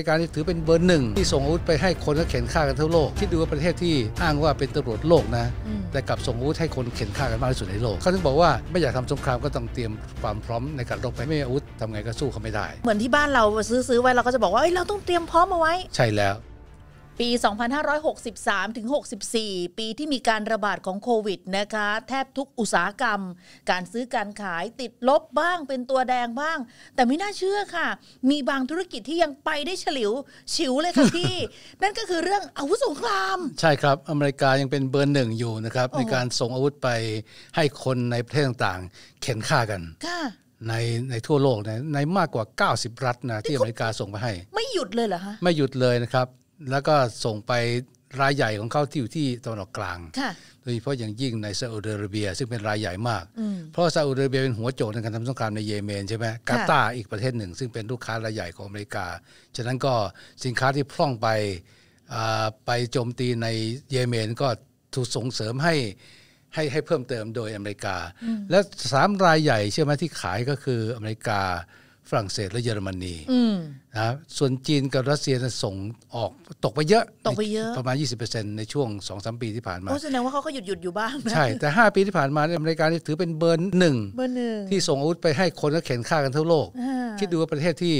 ริกาที่ถือเป็นเบอร์หนึ่ง ที่ส่งอาวุธไปให้คนก็เข็นฆ่ากันทั่วโลกคิดดูว่าประเทศที่อ้างว่าเป็นตำรวจโลกนะ แต่กลับส่งอาวุธให้คนเข็นฆ่ากันมากที่สุดในโลก เขาถึงบอกว่าไม่อยากทำสงครามก็ต้องเตรียมความพร้อมในการรบไปไม่มีอาวุธทำไงก็สู้เขาไม่ได้ เหมือนที่บ้านเราซื้อซื้อไว้เราก็จะบอกว่าเเราต้องเตรียมพร้อมเอาไว้ใช่แล้วปี 2563ถึง64 ปีที่มีการระบาดของโควิดนะคะ แทบทุกอุตสาหกรรม การซื้อการขายติดลบบ้างเป็นตัวแดงบ้าง แต่ไม่น่าเชื่อค่ะ มีบางธุรกิจที่ยังไปได้เฉลียวฉิวเลยค่ะพี่ นั่นก็คือเรื่องอาวุธสงคราม ใช่ครับ อเมริกายังเป็นเบอร์หนึ่งอยู่นะครับ ในการส่งอาวุธไปให้คนในประเทศต่างๆ เข็นฆ่ากันค่ะในในทั่วโลกในในมากกว่า 90รัฐนะที่อเมริกาส่งไปให้ ไม่หยุดเลยเหรอฮะไม่หยุดเลยนะครับแล้วก็ส่งไปรายใหญ่ของเขาที่อยู่ที่ตะวันออกกลางโดยเฉพาะอย่างยิ่งในซาอุดิอาระเบีย ซึ่งเป็นรายใหญ่มาก เพราะซาอุดิอาระเบียเป็นหัวโจกในการทำสงครามในเยเมนใช่ไหมกาตาร์อีกประเทศหนึ่ง ซึ่งเป็นลูกค้ารายใหญ่ของอเมริกา ฉะนั้นก็สินค้าที่พร่องไปไปโจมตีในเยเมนก็ถูกส่งเสริมให้ให้ให้เพิ่มเติมโดยอเมริกา และสามรายใหญ่เชื่อไหมที่ขายก็คืออเมริกาฝรั่งเศสและเยอรมนีนะส่วนจีนกับรัสเซียส่งออกตกไปเยอะ ตกไปเยอะ ประมาณ 20%ในช่วง2อสปีที่ผ่านมาแสดงว่าเขาก็หยุดหยุดอยู่บ้าง ใช่แต่ 5 ปีที่ผ่านมาี่ยรยการถือเป็นเบอร์หนึ่งเบอร์หนึ่งที่ส่งอาวุธไปให้คนและเข็นฆ่ากันทั่วโลก คิดดูว่าประเทศที่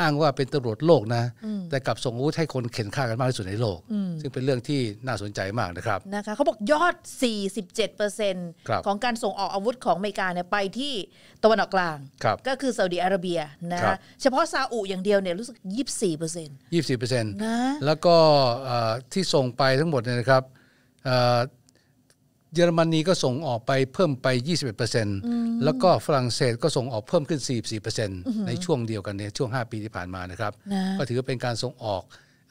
อ้างว่าเป็นตำรวจโลกนะแต่กลับส่งอาวุธให้คนเข็นฆ่ากันมากที่สุดในโลก ซึ่งเป็นเรื่องที่น่าสนใจมากนะครับนะคะเขาบอกยอด 47%ของการส่งออกอาวุธของอเมริกาเนี่ยไปที่ตะวันออกกลาง ก็คือซาอุดีอาระเบียนะคะเฉพาะซาอุอย่างเดียวเนี่ยรู้สึก 24% 24%นะแล้วก็ที่ส่งไปทั้งหมดเนี่ยนะครับเยอรมนีก็ส่งออกไปเพิ่มไป21%แล้วก็ฝรั่งเศสก็ส่งออกเพิ่มขึ้น 44%ในช่วงเดียวกันเนี่ยช่วง 5 ปีที่ผ่านมานะครับก็ถือเป็นการส่งออก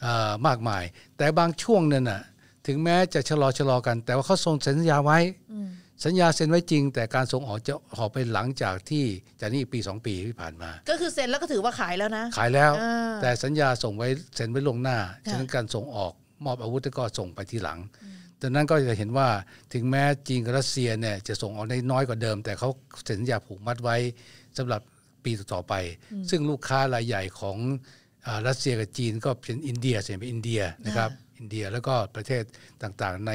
อมากมาย แต่บางช่วงนั้นน่ะถึงแม้จะชะลอชะลอกัน แต่ว่าเขาส่งสัญญาไว้สัญญาเซ็นไว้จริง แต่การส่งออกจะออกไปหลังจากที่จะนี่ปี 2 ปีที่ผ่านมา ก็คือเซ็นแล้วก็ถือว่าขายแล้วนะขายแล้วแต่สัญญาส่งไว้เซ็นไว้ลงหน้าฉะนั้นการส่งออกมอบอาวุธก็ส่งไปทีหลังดังนั้นก็จะเห็นว่าถึงแม้จีนกับรัสเซียเนี่ยจะส่งออกได้น้อยกว่าเดิม แต่เขาเซ็นสัญญาผูกมัดไว้สำหรับปีต่อไป ซึ่งลูกค้ารายใหญ่ของรัสเซียกับจีนก็เป็นอินเดียเสียงเป็นอินเดียนะครับอินเดียแล้วก็ประเทศต่างๆใน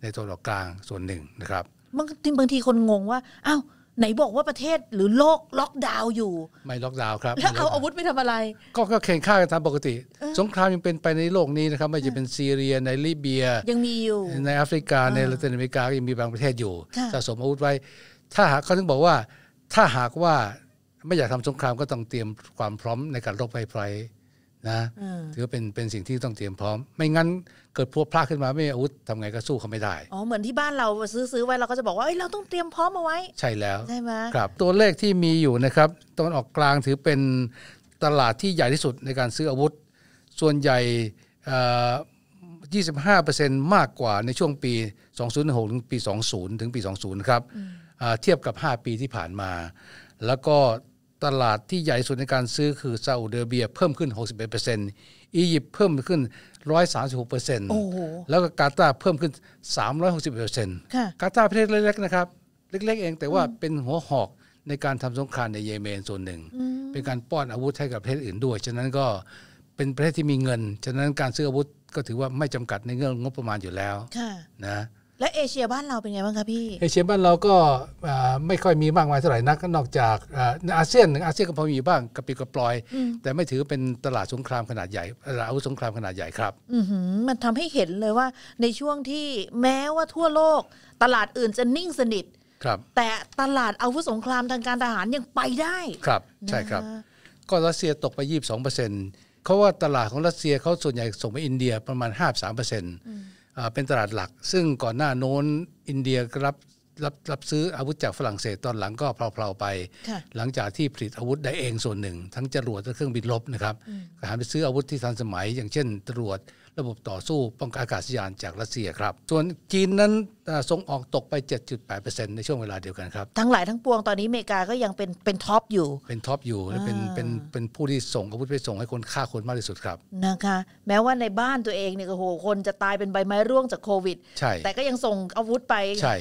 ในตะวันออกกลางส่วนหนึ่งนะครับบางทีบางทีคนงงว่าอ้าวไหนบอกว่าประเทศหรือโลกล็อกดาวน์อยู่ ไม่ล็อกดาวน์ครับแล้วเอาอาวุธไปทำอะไร ก็ก็แข่งข้ากันตามปกติสงครามยังเป็นไปในโลกนี้นะครับ ไม่จะเป็นซีเรีย ในลิเบียยังมีอยู่ในแอฟริกา ในละตินอเมริกายังมีบางประเทศอยู่สะสมอาวุธไว้ ถ้าหากเขาถึงบอกว่า ถ้าหากว่าไม่อยากทำสงครามก็ต้องเตรียมความพร้อมในการรบไปพลยนะถือเป็นเป็นสิ่งที่ต้องเตรียมพร้อม ไม่งั้นเกิดพวกพลาดขึ้นมาไม่อาวุธทำไงก็สู้เขาไม่ได้อ๋อเหมือนที่บ้านเราซื้อซื้อไว้ เราก็จะบอกว่าเเราต้องเตรียมพร้อมเอาไว้ ใช่แล้ว ใช่ไหมครับตัวเลขที่มีอยู่นะครับตอนออกกลางถือเป็นตลาดที่ใหญ่ที่สุดในการซื้ออาวุธ ส่วนใหญ่ 25%มากกว่าในช่วงปี 2006ถึงปี 20 ถึงปี 20ครับเทียบกับ 5 ปีที่ผ่านมา แล้วก็ตลาดที่ใหญ่สุดในการซื้อคือซาอุดิอาระเบียเพิ่มขึ้น 61%อียิปต์เพิ่มขึ้น 136%แล้วก็กาตาร์เพิ่มขึ้น 361%กาตาร์ประเทศเล็กๆนะครับ เล็กๆ เองแต่ว่าเป็นหัวหอกในการทำสงครามในเยเมนส่วนหนึ่ง เป็นการป้อนอาวุธให้กับประเทศอื่นด้วย ฉะนั้นก็เป็นประเทศที่มีเงิน ฉะนั้นการซื้ออาวุธก็ถือว่าไม่จำกัดในเรื่องงบประมาณอยู่แล้วนะและเอเชียบ้านเราเป็นไงบ้างคะพี่เอเชียบ้านเราก็ไม่ค่อยมีมากมายเท่าไหร่นักนอกจากอาเซียนอาเซียนก็พอมีบ้างกระปิกระปลอย แต่ไม่ถือเป็นตลาดสงครามขนาดใหญ่อาวุธสงครามขนาดใหญ่ครับมันทำให้เห็นเลยว่าในช่วงที่แม้ว่าทั่วโลก ตลาดอื่นจะนิ่งสนิทครับแต่ตลาดอาวุธสงครามทางการทหารยังไปได้ครับใช่ครับ ก็รัสเซียตกไป22%เปอร์เซนต์เขาว่าตลาดของรัสเซียเขาส่วนใหญ่ส่งไปอินเดียประมาณ53%เปอร์เซ็นต์เป็นตลาดหลัก ซึ่งก่อนหน้าโน้นอินเดียรับรับรับซื้ออาวุธจากฝรั่งเศส ตอนหลังก็เพลาๆไป หลังจากที่ผลิตอาวุธได้เองส่วนหนึ่ง ทั้งจรวดและเครื่องบินรบนะครับหันไปซื้ออาวุธที่ทันสมัย อย่างเช่นจรวดระบบต่อสู้ป้องกันอากาศยานจากรัสเซียครับ ส่วนจีนนั้นส่งออกตกไป 7.8%ในช่วงเวลาเดียวกันครับ ทั้งหลายทั้งปวง ตอนนี้อเมริกาก็ยังเป็นเป็นท็อปอยู่ เป็นท็อปอยู่และเป็นเป็นเป็นผู้ที่ส่งอาวุธไปส่งให้คน ฆ่าคนมากที่สุดครับ นะคะ แม้ว่าในบ้านตัวเองเนี่ยโอ้โหคนจะตายเป็นใบไม้ร่วงจากโควิด ใช่ แต่ก็ยังส่งอาวุธไป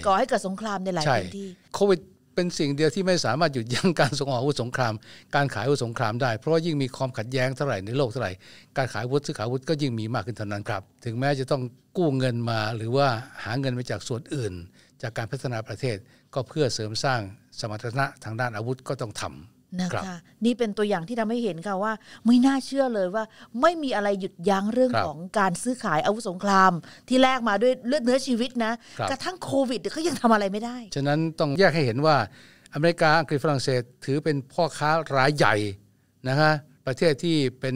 ก่อให้เกิดสงครามในหลายพื้นที่โควิดเป็นสิ่งเดียวที่ไม่สามารถหยุดยั้งการส่งออกอาวุธสงคราม การขายอาวุธสงครามได้เพราะยิ่งมีความขัดแย้งเท่าไหร่ในโลกเท่าไหร่การขายอาวุธซื้อขายอาวุธก็ยิ่งมีมากขึ้นเท่านั้นครับ ถึงแม้จะต้องกู้เงินมาหรือว่าหาเงินมาจากส่วนอื่น จากการพัฒนาประเทศก็เพื่อเสริมสร้างสมรรถนะทางด้านอาวุธก็ต้องทำนะคะนี่เป็นตัวอย่างที่ทำให้เห็นค่ะว่าไม่น่าเชื่อเลยว่าไม่มีอะไรหยุดยั้งเรื่องของการซื้อขายอาวุธสงคราม ที่แลกมาด้วยเลือดเนื้อชีวิตนะกระทั่งโควิดเขายังทำอะไรไม่ได้ ฉะนั้นต้องแยกให้เห็นว่าอเมริกาอังกฤษฝรั่งเศสถือเป็นพ่อค้ารายใหญ่นะคะประเทศที่เป็น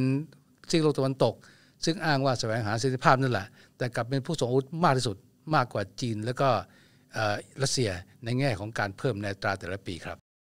ซีกโลกตะวันตก ซึ่งอ้างว่าแสวงหาเสรีภาพนั่นแหละ แต่กลับเป็นผู้ส่งอาวุธมากที่สุดมากกว่าจีนแล้วก็รัสเซียในแง่ของการเพิ่มในตราแต่ละปีครับ